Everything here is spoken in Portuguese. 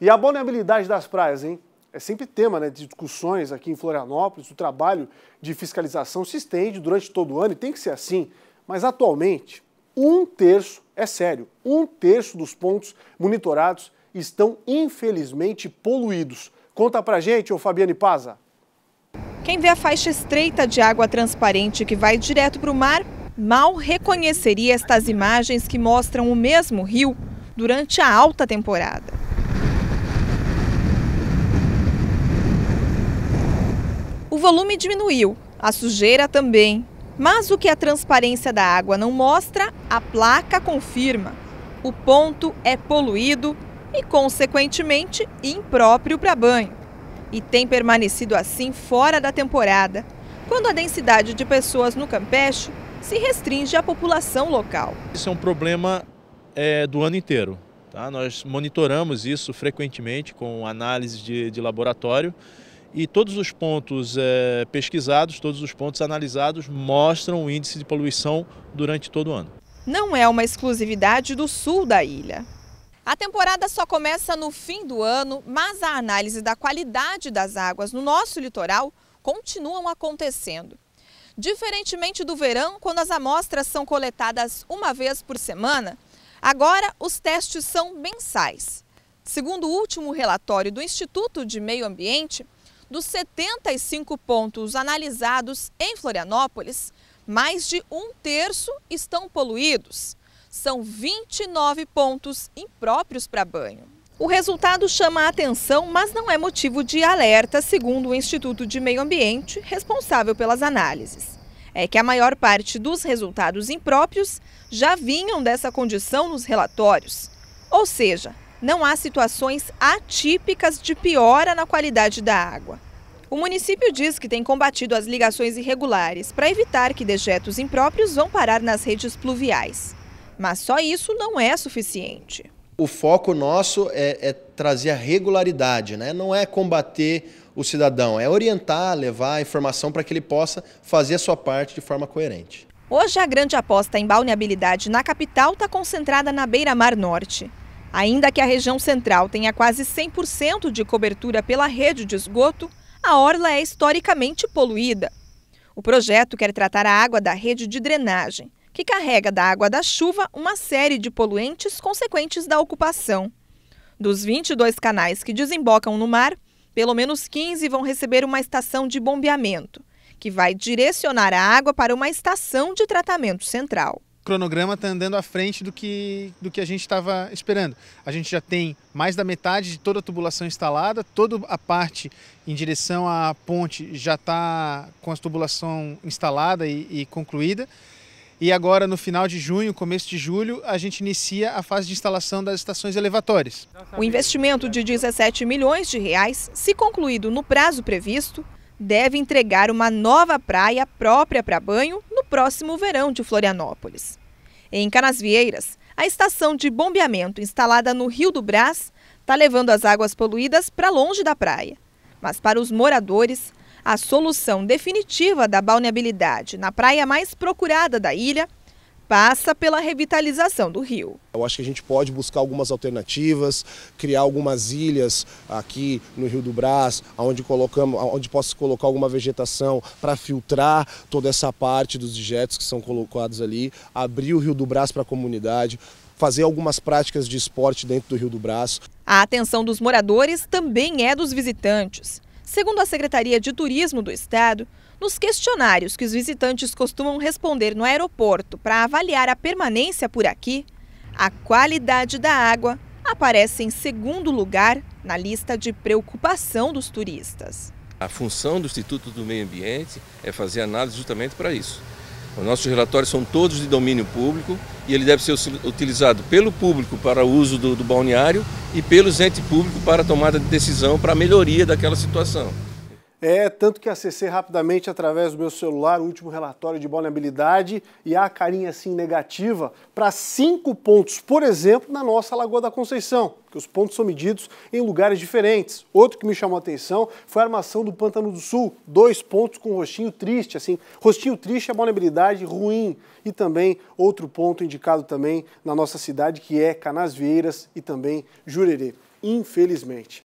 E a vulnerabilidade das praias, hein? É sempre tema né, de discussões aqui em Florianópolis. O trabalho de fiscalização se estende durante todo o ano e tem que ser assim. Mas atualmente, um terço, é sério, um terço dos pontos monitorados estão infelizmente poluídos. Conta pra gente, ô Fabiane Paza. Quem vê a faixa estreita de água transparente que vai direto para o mar, mal reconheceria estas imagens que mostram o mesmo rio durante a alta temporada. O volume diminuiu, a sujeira também. Mas o que a transparência da água não mostra, a placa confirma. O ponto é poluído e, consequentemente, impróprio para banho. E tem permanecido assim fora da temporada, quando a densidade de pessoas no Campeche se restringe à população local. Isso é um problema é, do ano inteiro. Tá? Nós monitoramos isso frequentemente com análise de, de laboratório e todos os pontos é, pesquisados, todos os pontos analisados mostram o índice de poluição durante todo o ano. Não é uma exclusividade do sul da ilha. A temporada só começa no fim do ano, mas a análise da qualidade das águas no nosso litoral continuam acontecendo. Diferentemente do verão, quando as amostras são coletadas uma vez por semana, agora os testes são mensais. Segundo o último relatório do Instituto de Meio Ambiente, dos 75 pontos analisados em Florianópolis, mais de um terço estão poluídos. São 29 pontos impróprios para banho. O resultado chama a atenção, mas não é motivo de alerta, segundo o Instituto de Meio Ambiente, responsável pelas análises. É que a maior parte dos resultados impróprios já vinham dessa condição nos relatórios. Ou seja, não há situações atípicas de piora na qualidade da água. O município diz que tem combatido as ligações irregulares para evitar que dejetos impróprios vão parar nas redes pluviais. Mas só isso não é suficiente. O foco nosso é, é trazer a regularidade, né? não é combater o cidadão, é orientar, levar a informação para que ele possa fazer a sua parte de forma coerente. Hoje, a grande aposta em balneabilidade na capital está concentrada na beira-mar norte. Ainda que a região central tenha quase 100% de cobertura pela rede de esgoto, a orla é historicamente poluída. O projeto quer tratar a água da rede de drenagem, que carrega da água da chuva uma série de poluentes consequentes da ocupação. Dos 22 canais que desembocam no mar, pelo menos 15 vão receber uma estação de bombeamento, que vai direcionar a água para uma estação de tratamento central cronograma está andando à frente do que, do que a gente estava esperando. A gente já tem mais da metade de toda a tubulação instalada, toda a parte em direção à ponte já está com a tubulação instalada e, e concluída. E agora, no final de junho, começo de julho, a gente inicia a fase de instalação das estações elevatórias. O investimento de 17 milhões de reais, se concluído no prazo previsto, deve entregar uma nova praia própria para banho no próximo verão de Florianópolis. Em Canasvieiras, a estação de bombeamento instalada no Rio do Brás está levando as águas poluídas para longe da praia. Mas para os moradores, a solução definitiva da balneabilidade na praia mais procurada da ilha passa pela revitalização do rio. Eu acho que a gente pode buscar algumas alternativas, criar algumas ilhas aqui no Rio do Brás, onde, colocamos, onde possa colocar alguma vegetação para filtrar toda essa parte dos dejetos que são colocados ali, abrir o Rio do Brás para a comunidade, fazer algumas práticas de esporte dentro do Rio do Brás. A atenção dos moradores também é dos visitantes. Segundo a Secretaria de Turismo do Estado, nos questionários que os visitantes costumam responder no aeroporto para avaliar a permanência por aqui, a qualidade da água aparece em segundo lugar na lista de preocupação dos turistas. A função do Instituto do Meio Ambiente é fazer análise justamente para isso os nossos relatórios são todos de domínio público e ele deve ser utilizado pelo público para o uso do, do balneário e pelos entes públicos para tomada de decisão para a melhoria daquela situação. É, tanto que acessei rapidamente através do meu celular o último relatório de vulnerabilidade e a carinha assim negativa para cinco pontos, por exemplo, na nossa Lagoa da Conceição, que os pontos são medidos em lugares diferentes. Outro que me chamou a atenção foi a armação do Pântano do Sul, dois pontos com rostinho triste, assim, rostinho triste é vulnerabilidade ruim. E também outro ponto indicado também na nossa cidade, que é Canasvieiras e também Jurerê, infelizmente.